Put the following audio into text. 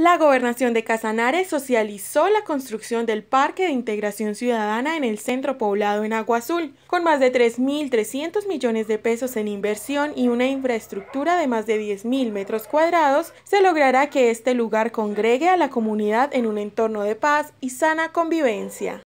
La gobernación de Casanares socializó la construcción del Parque de Integración Ciudadana en el centro poblado en Agua Azul, con más de 3.300 millones de pesos en inversión y una infraestructura de más de 10.000 metros cuadrados, se logrará que este lugar congregue a la comunidad en un entorno de paz y sana convivencia.